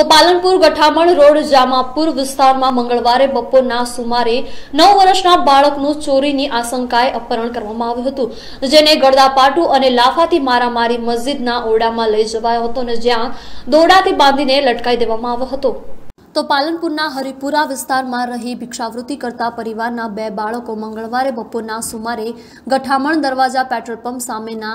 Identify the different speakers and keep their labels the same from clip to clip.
Speaker 1: તો પાલનપુર ગઠામણ રોડ જામાપુર વિસ્તારમાં મંગળવારે બપોરના સુમારે નવ વર્ષના બાળકનું ચોરીની આશંકાએ અપહરણ કરવામાં આવ્યું હતું જેને ગળદાપાટુ અને લાફાથી મારામારી મસ્જિદના ઓરડામાં લઈ જવાયો હતો અને જ્યાં દોરડાથી બાંધીને લટકાઈ દેવામાં આવ્યો હતો તો પાલનપુરના હરિપુરા વિસ્તારમાં રહી ભિક્ષાવૃત્તિ કરતા પરિવારના બે બાળકો મંગળવારે બપોરના સુમારે ગઠામણ દરવાજા પેટ્રોલ પંપ સામેના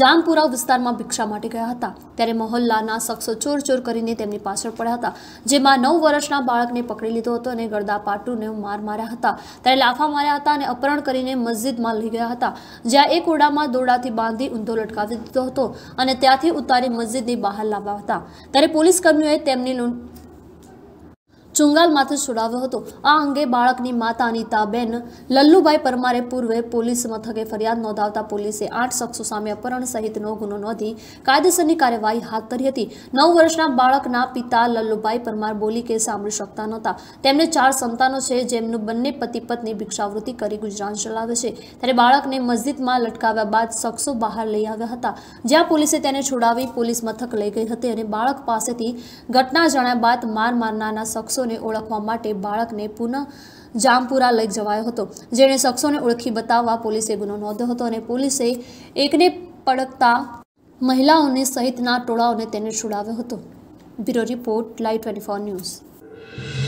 Speaker 1: જામપુરા વિસ્તારમાં ભિક્ષા માટે ગયા હતા ત્યારે મહોલ્લાના શખ્સો ચોર ચોર કરીને તેમની પાછળ પડ્યા હતા જેમાં નવ વર્ષના બાળકને પકડી લીધો હતો અને ગરદા પાટુને માર માર્યા હતા ત્યારે લાફા માર્યા હતા અને અપહરણ કરીને મસ્જિદમાં લઈ ગયા હતા જ્યાં એક ઓરડામાં દોરડાથી બાંધી ઊંધો લટકાવી દીધો હતો અને ત્યાંથી ઉતારી મસ્જિદની બહાર લાવ્યા હતા ત્યારે પોલીસકર્મીઓએ તેમની ચુંગાલમાંથી છોડાવ્યો હતો આ અંગે બાળકની માતા અનિતાબેન લલ્લુભાઈ પરમારે પૂર્વે પોલીસ મથકે ફરિયાદ નોંધાવતા પોલીસે આઠ શખ્સો સામે અપહરણ સહિતનો ગુનો નોંધી કાયદેસરની કાર્યવાહી હાથ ધરી હતી નવ વર્ષના બાળકના પિતા લલ્લુભાઈ પરમાર બોલી કે સાંભળી શકતા નહોતા તેમને ચાર સંતાનો છે જેમનું બંને પતિ પત્ની ભિક્ષાવૃત્તિ કરી ગુજરાન ચલાવે છે ત્યારે બાળકને મસ્જિદમાં લટકાવ્યા બાદ શખ્સો બહાર લઈ આવ્યા હતા જ્યાં પોલીસે તેને છોડાવી પોલીસ મથક લઈ ગઈ હતી અને બાળક પાસેથી ઘટના જણાયા બાદ માર મારનારના શખ્સોને શખ્સોને ઓળખવા માટે બાળકને પુનઃ જામપુરા લઈ જવાયો હતો જેણે શખ્સોને ઓળખી બતાવવા પોલીસે ગુનો નોંધ્યો હતો અને પોલીસે એકને પડકતા મહિલાઓને સહિતના ટોળાઓને તેને છોડાવ્યો હતો bureau report live twenty news